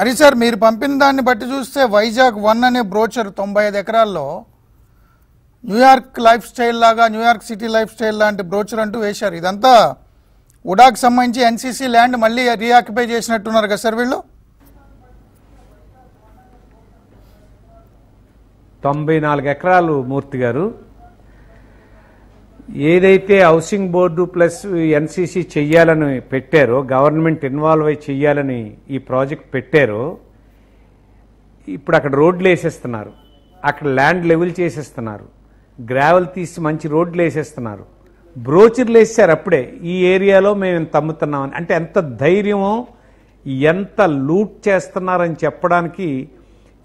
అరి సార్ మీరు పంపిన దాన్ని బట్టి చూస్తే వైజాగ్ వన్ అనే బ్రోచర్ తొంభై ఐదు ఎకరాల్లో న్యూయార్క్ లైఫ్ స్టైల్ లాగా న్యూయార్క్ సిటీ లైఫ్ స్టైల్ లాంటి బ్రోచర్ అంటూ వేశారు ఇదంతా ఉడాక్ సంబంధించి ఎన్సీసీ ల్యాండ్ మళ్ళీ రీఆక్యుపై చేసినట్టున్నారు కదా సార్ వీళ్ళు తొంభై నాలుగు ఎకరాలు మూర్తి గారు ఏదైతే హౌసింగ్ బోర్డు ప్లస్ ఎన్సీసీ చెయ్యాలని పెట్టారో గవర్నమెంట్ ఇన్వాల్వ్ అయి చెయ్యాలని ఈ ప్రాజెక్ట్ పెట్టారో ఇప్పుడు అక్కడ రోడ్లు వేసేస్తున్నారు అక్కడ ల్యాండ్ లెవెల్ చేసేస్తున్నారు గ్రావెల్ తీసి మంచి రోడ్లు వేసేస్తున్నారు బ్రోచర్లు వేసారు అప్పుడే ఈ ఏరియాలో మేము ఇంత అమ్ముతున్నామని అంటే ఎంత ధైర్యమో ఎంత లూట్ చేస్తున్నారని చెప్పడానికి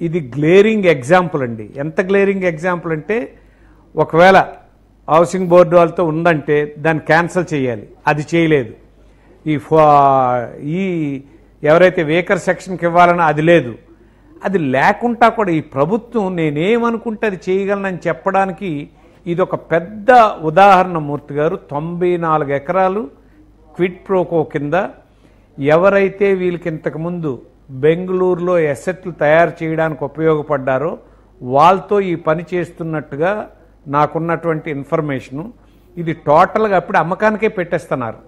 ఇది గ్లేరింగ్ ఎగ్జాంపుల్ అండి ఎంత గ్లేరింగ్ ఎగ్జాంపుల్ అంటే ఒకవేళ హౌసింగ్ బోర్డు వాళ్ళతో ఉందంటే దాన్ని క్యాన్సిల్ చేయాలి అది చేయలేదు ఈ ఈ ఎవరైతే వేకర్ సెక్షన్కి ఇవ్వాలన్నా అది లేదు అది లేకుండా కూడా ఈ ప్రభుత్వం నేనేమనుకుంటే అది చేయగలనని చెప్పడానికి ఇది ఒక పెద్ద ఉదాహరణ మూర్తి గారు తొంభై నాలుగు ఎకరాలు క్విట్ ప్రోకో కింద ఎవరైతే వీళ్ళకి ఇంతకుముందు బెంగళూరులో ఎసెట్లు తయారు చేయడానికి ఉపయోగపడ్డారో వాళ్ళతో ఈ పని చేస్తున్నట్టుగా నాకున్నటువంటి ఇన్ఫర్మేషను ఇది టోటల్గా అప్పుడు అమ్మకానికే పెట్టేస్తున్నారు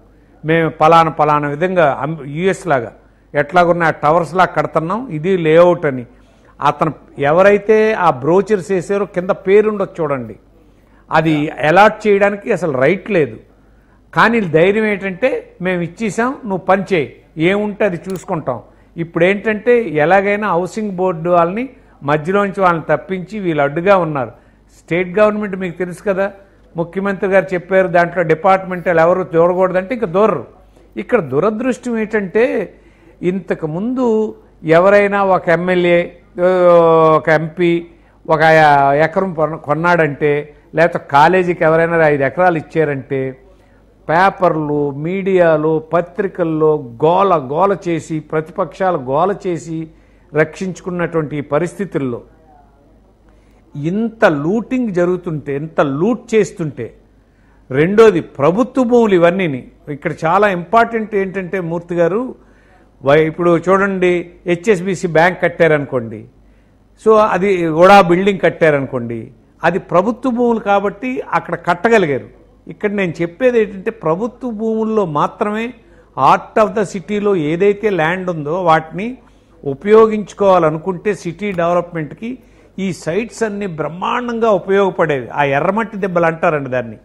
మేము పలానా పలానా విధంగా యుఎస్ లాగా ఎట్లాగున్నా టవర్స్ లాగా కడుతున్నాం ఇది లేఅవుట్ అని అతను ఎవరైతే ఆ బ్రోచర్స్ వేసారో కింద పేరుండొచ్చు చూడండి అది అలాట్ చేయడానికి అసలు రైట్ లేదు కానీ ధైర్యం ఏంటంటే మేము ఇచ్చేసాం నువ్వు పని చేయి ఏముంటే అది చూసుకుంటాం ఇప్పుడు ఏంటంటే ఎలాగైనా హౌసింగ్ బోర్డు వాళ్ళని మధ్యలోంచి వాళ్ళని తప్పించి వీళ్ళు అడ్డుగా ఉన్నారు స్టేట్ గవర్నమెంట్ మీకు తెలుసు కదా ముఖ్యమంత్రి గారు చెప్పారు దాంట్లో డిపార్ట్మెంటల్ ఎవరు చూడకూడదంటే ఇంకా దూరరు ఇక్కడ దురదృష్టం ఏంటంటే ఇంతకుముందు ఎవరైనా ఒక ఎమ్మెల్యే ఒక ఎంపీ ఒక ఎకరం కొన్నాడంటే లేకపోతే కాలేజీకి ఎవరైనా ఐదు ఎకరాలు ఇచ్చారంటే పేపర్లు మీడియాలో పత్రికల్లో గోల గోల చేసి ప్రతిపక్షాలు గోల చేసి రక్షించుకున్నటువంటి పరిస్థితుల్లో ఇంత లూటింగ్ జరుగుతుంటే ఇంత లూట్ చేస్తుంటే రెండోది ప్రభుత్వ భూములు ఇవన్నీ ఇక్కడ చాలా ఇంపార్టెంట్ ఏంటంటే మూర్తి గారు ఇప్పుడు చూడండి హెచ్ఎస్బిసి బ్యాంక్ కట్టారనుకోండి సో అది కూడా బిల్డింగ్ కట్టారనుకోండి అది ప్రభుత్వ భూములు కాబట్టి అక్కడ కట్టగలిగారు ఇక్కడ నేను చెప్పేది ఏంటంటే ప్రభుత్వ భూముల్లో మాత్రమే ఆర్ట్ ఆఫ్ ద సిటీలో ఏదైతే ల్యాండ్ ఉందో వాటిని ఉపయోగించుకోవాలనుకుంటే సిటీ డెవలప్మెంట్కి ఈ సైట్స్ అన్ని బ్రహ్మాండంగా ఉపయోగపడేవి ఆ ఎర్రమట్టి దెబ్బలు అంటారండి దాన్ని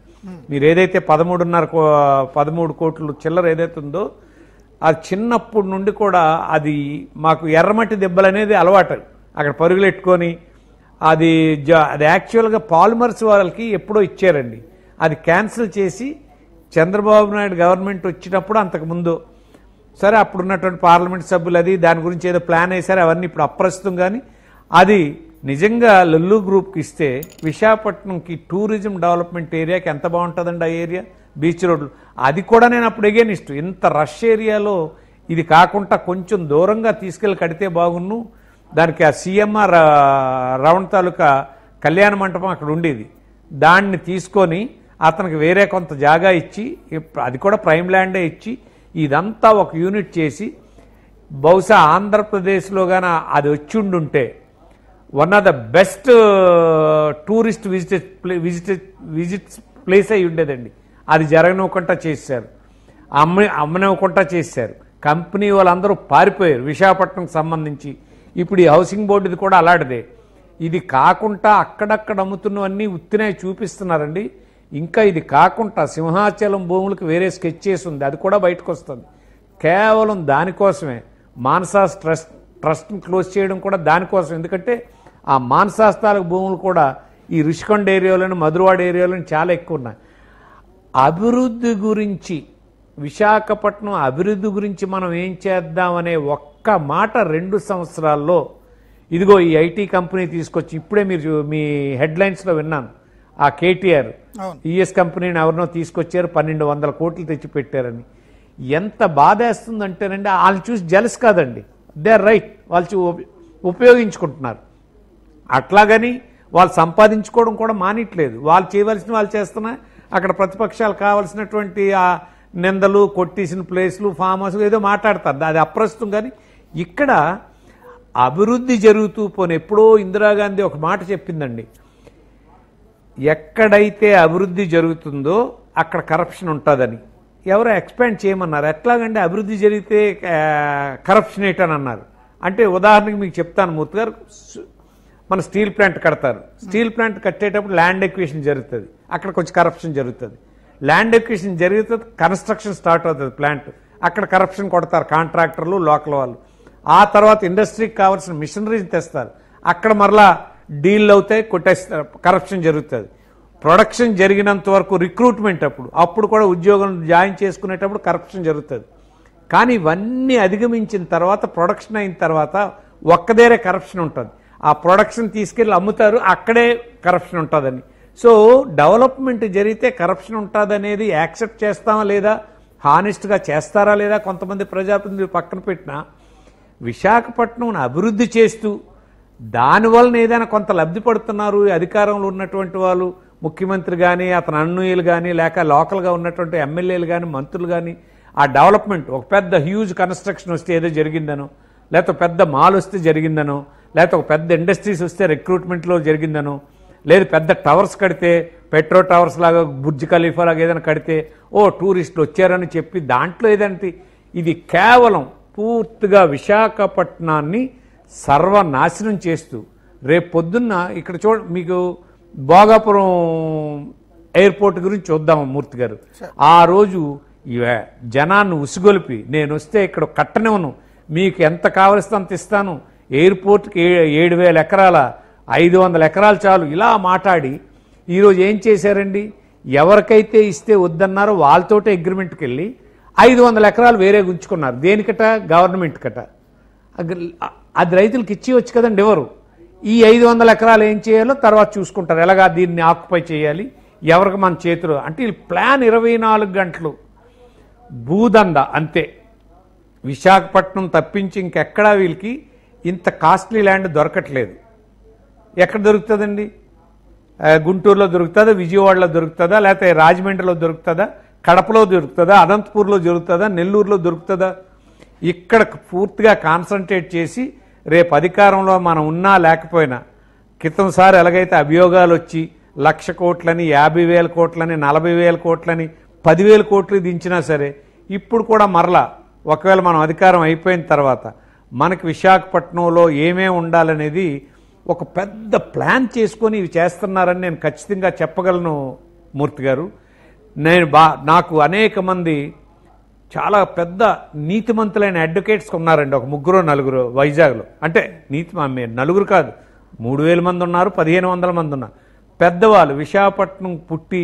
మీరు ఏదైతే పదమూడున్నర పదమూడు కోట్లు చిల్లర ఏదైతే ఉందో అది చిన్నప్పటి నుండి కూడా అది మాకు ఎర్రమట్టి దెబ్బలు అనేది అలవాటు అక్కడ పరుగులెట్టుకొని అది అది యాక్చువల్గా పాలిమర్స్ వాళ్ళకి ఎప్పుడో ఇచ్చారండి అది క్యాన్సిల్ చేసి చంద్రబాబు నాయుడు గవర్నమెంట్ వచ్చినప్పుడు అంతకుముందు సరే అప్పుడు ఉన్నటువంటి పార్లమెంట్ సభ్యులు అది దాని గురించి ఏదో ప్లాన్ వేశారు అవన్నీ ఇప్పుడు అప్రస్తుతం కానీ అది నిజంగా లల్లు గ్రూప్కి ఇస్తే విశాఖపట్నంకి టూరిజం డెవలప్మెంట్ ఏరియాకి ఎంత బాగుంటుందండి ఆ ఏరియా బీచ్ రోడ్లు అది కూడా నేను అప్పుడు ఎగేన్ ఇష్టం ఇంత రష్ ఏరియాలో ఇది కాకుండా కొంచెం దూరంగా తీసుకెళ్ళి కడితే బాగున్ను దానికి ఆ సీఎంఆర్ రవణ తాలూకా కళ్యాణ మంటపం అక్కడ ఉండేది దాన్ని తీసుకొని అతనికి వేరే కొంత జాగా ఇచ్చి అది కూడా ప్రైమ్ ల్యాండే ఇచ్చి ఇదంతా ఒక యూనిట్ చేసి బహుశా ఆంధ్రప్రదేశ్లో కానీ అది వచ్చిండుంటే one of the best tourist visited visited visits place అయి ఉండేదండి అది జరగనివ్వకుండా చేశారు అమ్మ అమ్మనివ్వకుండా చేశారు కంపెనీ వాళ్ళందరూ పారిపోయారు విశాఖపట్నంకి సంబంధించి ఇప్పుడు ఈ హౌసింగ్ బోర్డుది కూడా అలాంటిదే ఇది కాకుండా అక్కడక్కడ అమ్ముతున్నవన్నీ ఉత్తినే చూపిస్తున్నారండి ఇంకా ఇది కాకుండా సింహాచలం భూములకు వేరే స్కెచ్ చేసి ఉంది అది కూడా బయటకు వస్తుంది కేవలం దానికోసమే మాన్సాస్ ట్రస్ట్ ట్రస్ట్ని క్లోజ్ చేయడం కూడా దానికోసం ఎందుకంటే ఆ మానసాస్తాలకు భూములు కూడా ఈ రుషికొండ ఏరియాలోని మధురవాడ ఏరియాలోని చాలా ఎక్కువ ఉన్నాయి అభివృద్ధి గురించి విశాఖపట్నం అభివృద్ధి గురించి మనం ఏం చేద్దామనే ఒక్క మాట రెండు సంవత్సరాల్లో ఇదిగో ఈ ఐటీ కంపెనీ తీసుకొచ్చి ఇప్పుడే మీరు మీ హెడ్లైన్స్లో విన్నాను ఆ కేటీఆర్ ఈఎస్ కంపెనీని ఎవరినో తీసుకొచ్చారు పన్నెండు వందల కోట్లు తెచ్చిపెట్టారని ఎంత బాధేస్తుందంటేనండి వాళ్ళు చూసి జలస్ కాదండి దే ఆర్ రైట్ వాళ్ళు ఉపయోగించుకుంటున్నారు అట్లాగని వాళ్ళు సంపాదించుకోవడం కూడా మానిట్లేదు వాళ్ళు చేయవలసిన వాళ్ళు చేస్తున్నా అక్కడ ప్రతిపక్షాలు కావలసినటువంటి ఆ నిందలు కొట్టేసిన ప్లేస్లు ఫామ్ హౌస్ ఏదో మాట్లాడతారు అది అప్రస్తుతం కానీ ఇక్కడ అభివృద్ధి జరుగుతూ పోని ఎప్పుడో ఇందిరాగాంధీ ఒక మాట చెప్పిందండి ఎక్కడైతే అభివృద్ధి జరుగుతుందో అక్కడ కరప్షన్ ఉంటుందని ఎవరో ఎక్స్పాండ్ చేయమన్నారు ఎట్లాగంటే అభివృద్ధి జరిగితే కరప్షన్ ఏటని అన్నారు అంటే ఉదాహరణకి మీకు చెప్తాను మూర్తి గారు మన స్టీల్ ప్లాంట్ కడతారు స్టీల్ ప్లాంట్ కట్టేటప్పుడు ల్యాండ్ ఎక్వేషన్ జరుగుతుంది అక్కడ కొంచెం కరప్షన్ జరుగుతుంది ల్యాండ్ ఎక్వేషన్ జరిగితే కన్స్ట్రక్షన్ స్టార్ట్ అవుతుంది ప్లాంట్ అక్కడ కరప్షన్ కొడతారు కాంట్రాక్టర్లు లోకల్ వాళ్ళు ఆ తర్వాత ఇండస్ట్రీకి కావాల్సిన మిషనరీస్ తెస్తారు అక్కడ మరలా డీల్ అవుతాయి కొట్టేస్తారు కరప్షన్ జరుగుతుంది ప్రొడక్షన్ జరిగినంత వరకు రిక్రూట్మెంట్ అప్పుడు అప్పుడు కూడా ఉద్యోగం జాయిన్ చేసుకునేటప్పుడు కరప్షన్ జరుగుతుంది కానీ ఇవన్నీ అధిగమించిన తర్వాత ప్రొడక్షన్ అయిన తర్వాత ఒక్కదేరే కరప్షన్ ఉంటుంది ఆ ప్రొడక్షన్ తీసుకెళ్ళి అమ్ముతారు అక్కడే కరప్షన్ ఉంటుందని సో డెవలప్మెంట్ జరిగితే కరప్షన్ ఉంటుందనేది యాక్సెప్ట్ చేస్తామా లేదా హానెస్ట్గా చేస్తారా లేదా కొంతమంది ప్రజాప్రతినిధులు పక్కన పెట్టినా విశాఖపట్నంను అభివృద్ధి చేస్తూ దానివలన ఏదైనా కొంత లబ్ధి పడుతున్నారు అధికారంలో ఉన్నటువంటి వాళ్ళు ముఖ్యమంత్రి కానీ అతని అన్నుయ్యలు కానీ లేక లోకల్గా ఉన్నటువంటి ఎమ్మెల్యేలు కానీ మంత్రులు కానీ ఆ డెవలప్మెంట్ ఒక పెద్ద హ్యూజ్ కన్స్ట్రక్షన్ వస్తే ఏదో జరిగిందనో లేకపోతే పెద్ద మాల్ వస్తే జరిగిందనో లేకపోతే ఒక పెద్ద ఇండస్ట్రీస్ వస్తే రిక్రూట్మెంట్లో జరిగిందనో లేదు పెద్ద టవర్స్ కడితే పెట్రో టవర్స్ లాగా బుర్జ్ ఖలీఫా లాగా ఏదైనా కడితే ఓ టూరిస్టులు వచ్చారని చెప్పి దాంట్లో ఏదంటే ఇది కేవలం పూర్తిగా విశాఖపట్నాన్ని సర్వనాశనం చేస్తూ రేపు పొద్దున్న ఇక్కడ చూడ మీకు భోగాపురం ఎయిర్పోర్ట్ గురించి చూద్దాం మూర్తి గారు ఆ రోజు జనాన్ని ఉసుగొలిపి నేను వస్తే ఇక్కడ కట్టనివ్వను మీకు ఎంత కావలిస్తే అంత ఇస్తాను ఎయిర్పోర్ట్కి ఏడు వేల ఎకరాల ఐదు వందల ఎకరాలు చాలు ఇలా మాట్లాడి ఈరోజు ఏం చేశారండి ఎవరికైతే ఇస్తే వద్దన్నారో వాళ్ళతోటే అగ్రిమెంట్కి వెళ్ళి ఐదు వందల ఎకరాలు వేరే గుంచుకున్నారు దేనికట గవర్నమెంట్ కట అది రైతులకు ఇచ్చేయచ్చు కదండి ఎవరు ఈ ఐదు వందల ఎకరాలు ఏం చేయాలో తర్వాత చూసుకుంటారు ఎలాగా దీన్ని ఆక్యుపై చేయాలి ఎవరికి మన చేతులు అంటే ప్లాన్ ఇరవై నాలుగు గంటలు భూదండ అంతే విశాఖపట్నం తప్పించి ఇంకెక్కడా వీళ్ళకి ఇంత కాస్ట్లీ ల్యాండ్ దొరకట్లేదు ఎక్కడ దొరుకుతుందండి గుంటూరులో దొరుకుతుందా విజయవాడలో దొరుకుతుందా లేకపోతే రాజమండ్రిలో దొరుకుతుందా కడపలో దొరుకుతుందా అనంతపూర్లో దొరుకుతుందా నెల్లూరులో దొరుకుతుందా ఇక్కడ పూర్తిగా కాన్సన్ట్రేట్ చేసి రేపు అధికారంలో మనం ఉన్నా లేకపోయినా క్రితంసారి ఎలాగైతే అభియోగాలు వచ్చి లక్ష కోట్లని యాభై వేల కోట్లని నలభై వేల కోట్లని పదివేల కోట్లు దించినా సరే ఇప్పుడు కూడా మరలా ఒకవేళ మనం అధికారం అయిపోయిన తర్వాత మనకి విశాఖపట్నంలో ఏమేమి ఉండాలనేది ఒక పెద్ద ప్లాన్ చేసుకొని ఇవి చేస్తున్నారని నేను ఖచ్చితంగా చెప్పగలను మూర్తి గారు నేను బా నాకు అనేక మంది చాలా పెద్ద నీతిమంతులైన అడ్వకేట్స్ ఉన్నారండి ఒక ముగ్గురు నలుగురు వైజాగ్లో అంటే నీతి నలుగురు కాదు మూడు వేల మంది ఉన్నారు పదిహేను వందల మంది ఉన్నారు పెద్దవాళ్ళు విశాఖపట్నం పుట్టి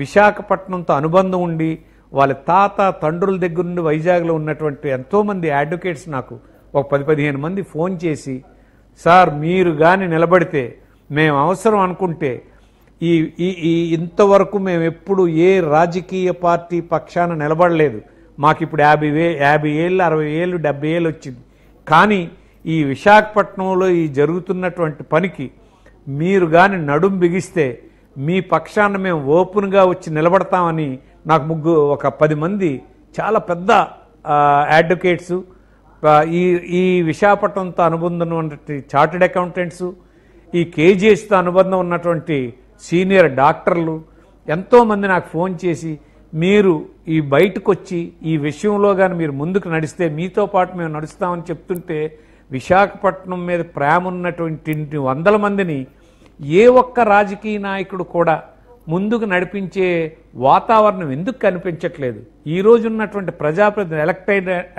విశాఖపట్నంతో అనుబంధం ఉండి వాళ్ళ తాత తండ్రుల దగ్గర నుండి వైజాగ్లో ఉన్నటువంటి ఎంతోమంది అడ్వకేట్స్ నాకు ఒక పది పదిహేను మంది ఫోన్ చేసి సార్ మీరు కానీ నిలబడితే మేము అవసరం అనుకుంటే ఈ ఈ ఇంతవరకు మేము ఎప్పుడు ఏ రాజకీయ పార్టీ పక్షాన నిలబడలేదు మాకు ఇప్పుడు యాభై వే యాభై ఏళ్ళు అరవై ఏళ్ళు డెబ్బై ఏళ్ళు వచ్చింది కానీ ఈ విశాఖపట్నంలో ఈ జరుగుతున్నటువంటి పనికి మీరు కానీ నడుం బిగిస్తే మీ పక్షాన మేము ఓపెన్గా వచ్చి నిలబడతామని నాకు ముగ్గు ఒక పది మంది చాలా పెద్ద అడ్వకేట్సు ఈ ఈ విశాఖపట్నంతో అనుబంధం ఉన్నటువంటి చార్టెడ్ అకౌంటెంట్స్ ఈ కేజీఎస్తో అనుబంధం ఉన్నటువంటి సీనియర్ డాక్టర్లు ఎంతోమంది నాకు ఫోన్ చేసి మీరు ఈ బయటకు వచ్చి ఈ విషయంలో కానీ మీరు ముందుకు నడిస్తే మీతో పాటు మేము నడుస్తామని చెప్తుంటే విశాఖపట్నం మీద ప్రేమ ఉన్నటువంటి వందల మందిని ఏ ఒక్క రాజకీయ నాయకుడు కూడా ముందుకు నడిపించే వాతావరణం ఎందుకు కనిపించట్లేదు ఈరోజు ఉన్నటువంటి ప్రజాప్రతినిధి ఎలక్ట్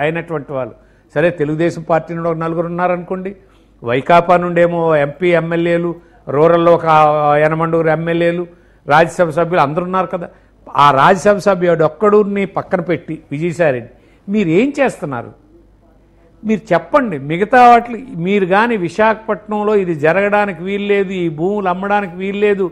అయినటువంటి వాళ్ళు సరే తెలుగుదేశం పార్టీ నుండి ఒక నలుగురు ఉన్నారనుకోండి వైకాపా నుండేమో ఎంపీ ఎమ్మెల్యేలు రూరల్లో ఒక యనమండూరు ఎమ్మెల్యేలు రాజ్యసభ సభ్యులు అందరు ఉన్నారు కదా ఆ రాజ్యసభ సభ్యుడు ఒక్కడుని పక్కన పెట్టి విజయసాయిరెడ్డి మీరు ఏం చేస్తున్నారు మీరు చెప్పండి మిగతా వాటి మీరు కానీ విశాఖపట్నంలో ఇది జరగడానికి వీల్లేదు ఈ భూములు అమ్మడానికి వీల్లేదు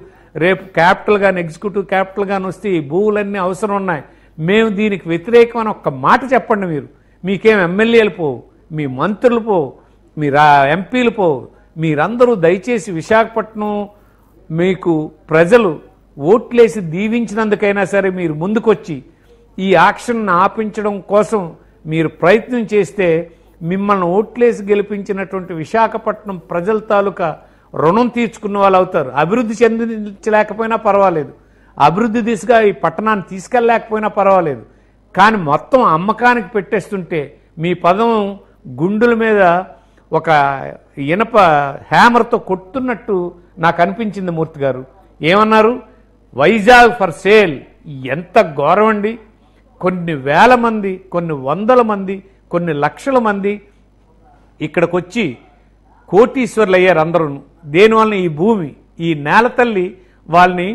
రేపు క్యాపిటల్ కానీ ఎగ్జిక్యూటివ్ క్యాపిటల్ కానీ వస్తే ఈ భూములన్నీ అవసరం ఉన్నాయి మేము దీనికి వ్యతిరేకం అని ఒక్క మాట చెప్పండి మీరు మీకేం ఎమ్మెల్యేలు పోవు మీ మంత్రులు పోవు మీ రా ఎంపీలు పోవు మీరందరూ దయచేసి విశాఖపట్నం మీకు ప్రజలు ఓట్లేసి దీవించినందుకైనా సరే మీరు ముందుకొచ్చి ఈ యాక్షన్ను ఆపించడం కోసం మీరు ప్రయత్నం చేస్తే మిమ్మల్ని ఓట్లేసి గెలిపించినటువంటి విశాఖపట్నం ప్రజల తాలూకా రుణం తీర్చుకున్న వాళ్ళు అవుతారు అభివృద్ధి చెందించలేకపోయినా పర్వాలేదు అభివృద్ధి దిశగా ఈ పట్టణాన్ని తీసుకెళ్ళలేకపోయినా పర్వాలేదు కానీ మొత్తం అమ్మకానికి పెట్టేస్తుంటే మీ పదం గుండుల మీద ఒక ఇనప హ్యామర్తో కొట్టున్నట్టు నాకు అనిపించింది మూర్తి గారు ఏమన్నారు వైజాగ్ ఫర్ సేల్ ఎంత ఘోరం అండి కొన్ని వేల మంది కొన్ని వందల మంది కొన్ని లక్షల మంది ఇక్కడికి వచ్చి కోటీశ్వర్లు అయ్యారు అందరూ దేనివల్ల ఈ భూమి ఈ నేల తల్లి వాళ్ళని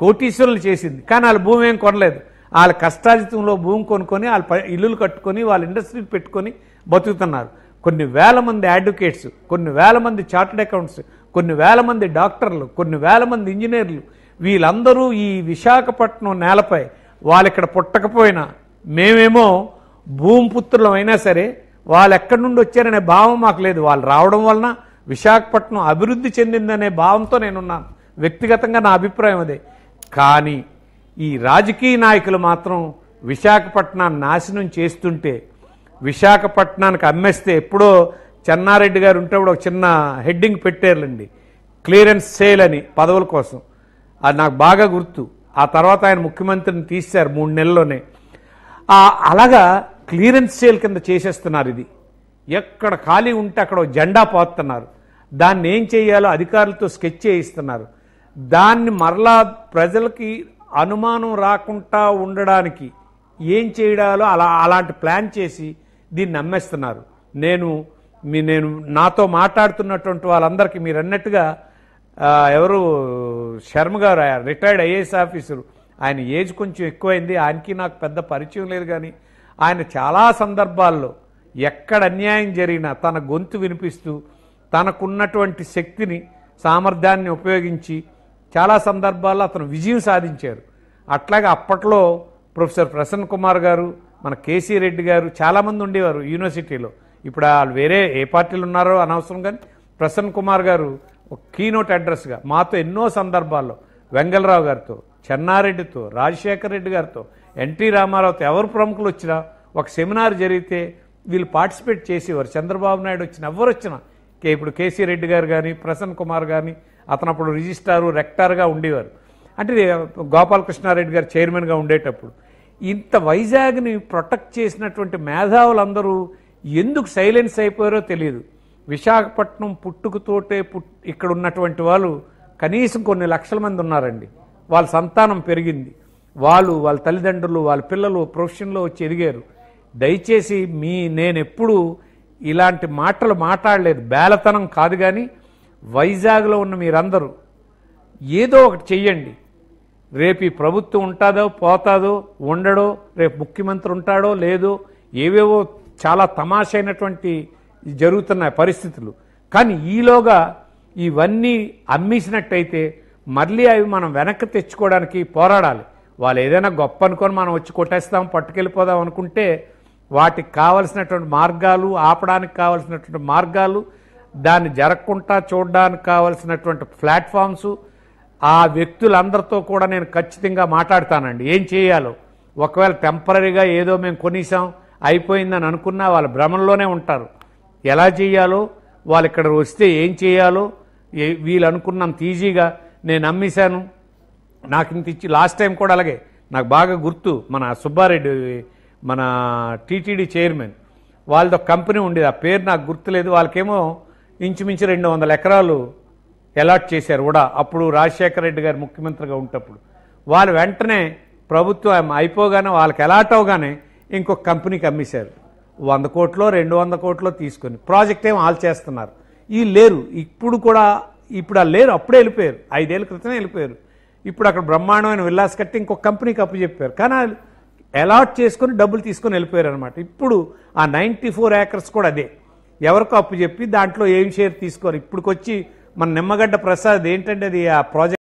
కోటీశ్వరులు చేసింది కానీ వాళ్ళ భూమి ఏం కొనలేదు వాళ్ళ కష్టాజితంలో భూమి కొనుక్కొని వాళ్ళ ఇల్లులు కట్టుకొని వాళ్ళ ఇండస్ట్రీలు పెట్టుకొని బతుకుతున్నారు కొన్ని వేల మంది అడ్వకేట్స్ కొన్ని వేల మంది చార్టెడ్ అకౌంట్స్ కొన్ని వేల మంది డాక్టర్లు కొన్ని వేల మంది ఇంజనీర్లు వీళ్ళందరూ ఈ విశాఖపట్నం నేలపై వాళ్ళిక్కడ పుట్టకపోయినా మేమేమో భూమిపుత్రులం అయినా సరే వాళ్ళు ఎక్కడి నుండి వచ్చారనే భావం మాకు లేదు వాళ్ళు రావడం వలన విశాఖపట్నం అభివృద్ధి చెందిందనే భావంతో నేనున్నాను వ్యక్తిగతంగా నా అభిప్రాయం అదే కానీ ఈ రాజకీయ నాయకులు మాత్రం విశాఖపట్నాన్ని నాశనం చేస్తుంటే విశాఖపట్నానికి అమ్మేస్తే ఎప్పుడో చెన్నారెడ్డి గారు ఉంటే ఒక చిన్న హెడ్డింగ్ పెట్టారులండి క్లియరెన్స్ సేల్ అని పదవుల కోసం అది నాకు బాగా గుర్తు ఆ తర్వాత ఆయన ముఖ్యమంత్రిని తీశారు మూడు నెలల్లోనే అలాగా క్లియరెన్స్ సేల్ కింద చేసేస్తున్నారు ఇది ఎక్కడ ఖాళీ ఉంటే అక్కడ జెండా పోతున్నారు దాన్ని ఏం చేయాలో అధికారులతో స్కెచ్ చేయిస్తున్నారు దాన్ని మరలా ప్రజలకి అనుమానం రాకుండా ఉండడానికి ఏం చేయడాలో అలా అలాంటి ప్లాన్ చేసి దీన్ని నమ్మేస్తున్నారు నేను మీ నేను నాతో మాట్లాడుతున్నటువంటి వాళ్ళందరికీ మీరు అన్నట్టుగా ఎవరు శర్మ గారు రిటైర్డ్ ఐఏఎస్ ఆఫీసరు ఆయన ఏజ్ కొంచెం ఎక్కువైంది ఆయనకి నాకు పెద్ద పరిచయం లేదు కానీ ఆయన చాలా సందర్భాల్లో ఎక్కడ అన్యాయం జరిగినా తన గొంతు వినిపిస్తూ తనకున్నటువంటి శక్తిని సామర్థ్యాన్ని ఉపయోగించి చాలా సందర్భాల్లో అతను విజయం సాధించారు అట్లాగే అప్పట్లో ప్రొఫెసర్ ప్రసన్న కుమార్ గారు మన కేసీ రెడ్డి గారు చాలామంది ఉండేవారు యూనివర్సిటీలో ఇప్పుడు వాళ్ళు వేరే ఏ పార్టీలు ఉన్నారో అనవసరం కానీ ప్రసన్న కుమార్ గారు ఒక కీనోట్ అడ్రస్గా మాతో ఎన్నో సందర్భాల్లో వెంగళరావు గారితో చెన్నారెడ్డితో రాజశేఖర రెడ్డి గారితో ఎన్టీ రామారావుతో ఎవరు ప్రముఖులు వచ్చినా ఒక సెమినార్ జరిగితే వీళ్ళు పార్టిసిపేట్ చేసేవారు చంద్రబాబు నాయుడు వచ్చిన ఎవరు వచ్చినా ఇప్పుడు కేసీ రెడ్డి గారు కానీ ప్రసన్న కుమార్ కానీ అతను అప్పుడు రిజిస్టారు రెక్టార్గా ఉండేవారు అంటే గోపాలకృష్ణారెడ్డి గారు చైర్మన్గా ఉండేటప్పుడు ఇంత వైజాగ్ని ప్రొటెక్ట్ చేసినటువంటి మేధావులందరూ ఎందుకు సైలెన్స్ అయిపోయారో తెలియదు విశాఖపట్నం పుట్టుకతోటే పుట్ ఇక్కడ ఉన్నటువంటి వాళ్ళు కనీసం కొన్ని లక్షల మంది ఉన్నారండి వాళ్ళ సంతానం పెరిగింది వాళ్ళు వాళ్ళ తల్లిదండ్రులు వాళ్ళ పిల్లలు ప్రొఫెషన్లో వచ్చి ఎదిగారు దయచేసి మీ నేనెప్పుడు ఇలాంటి మాటలు మాట్లాడలేదు బేలతనం కాదు కానీ వైజాగ్లో ఉన్న మీరందరూ ఏదో ఒకటి చెయ్యండి రేపు ఈ ప్రభుత్వం ఉంటుందో పోతాదో ఉండడో రేపు ముఖ్యమంత్రి ఉంటాడో లేదో ఏవేవో చాలా తమాషైనటువంటి జరుగుతున్న పరిస్థితులు కానీ ఈలోగా ఇవన్నీ అమ్మేసినట్టయితే మళ్ళీ అవి మనం వెనక్కి తెచ్చుకోవడానికి పోరాడాలి వాళ్ళు ఏదైనా గొప్ప అనుకొని మనం వచ్చి కొట్టేస్తాం పట్టుకెళ్ళిపోదాం అనుకుంటే వాటికి కావలసినటువంటి మార్గాలు ఆపడానికి కావలసినటువంటి మార్గాలు దాన్ని జరగకుండా చూడడానికి కావలసినటువంటి ప్లాట్ఫామ్స్ ఆ వ్యక్తులందరితో కూడా నేను ఖచ్చితంగా మాట్లాడతానండి ఏం చేయాలో ఒకవేళ టెంపరీగా ఏదో మేము కొనీసాం అయిపోయిందని అనుకున్నా వాళ్ళ భ్రమంలోనే ఉంటారు ఎలా చేయాలో వాళ్ళు ఇక్కడ వస్తే ఏం చేయాలో వీళ్ళు అనుకున్నాం ఈజీగా నేను అమ్మేశాను నాకు ఇంత ఇచ్చి లాస్ట్ టైం కూడా అలాగే నాకు బాగా గుర్తు మన సుబ్బారెడ్డి మన టీటీడీ చైర్మన్ వాళ్ళది కంపెనీ ఉండేది ఆ పేరు నాకు గుర్తులేదు వాళ్ళకేమో ఇంచుమించు రెండు వందల ఎకరాలు అలాట్ చేశారు కూడా అప్పుడు రాజశేఖర రెడ్డి గారు ముఖ్యమంత్రిగా ఉంటప్పుడు వాళ్ళు వెంటనే ప్రభుత్వం అయిపోగానే వాళ్ళకి అలాట్ అవగానే ఇంకొక కంపెనీకి అమ్మేశారు వంద కోట్లో రెండు వంద కోట్లో తీసుకొని ప్రాజెక్ట్ ఏం ఆల్ చేస్తున్నారు ఈ లేరు ఇప్పుడు కూడా ఇప్పుడు ఆ లేరు అప్పుడే వెళ్ళిపోయారు ఐదేళ్ళ క్రితమే వెళ్ళిపోయారు ఇప్పుడు అక్కడ బ్రహ్మాండమైన విల్లాస్ కట్టి ఇంకొక కంపెనీకి అప్పు చెప్పారు కానీ అలాట్ చేసుకొని డబ్బులు తీసుకొని వెళ్ళిపోయారు అనమాట ఇప్పుడు ఆ నైంటీ ఫోర్ ఏకర్స్ కూడా అదే ఎవరికో అప్పు చెప్పి దాంట్లో ఏం షేర్ తీసుకోరు ఇప్పుడుకొచ్చి మన నిమ్మగడ్డ ప్రసాద్ ఏంటంటే అది ఆ ప్రాజెక్ట్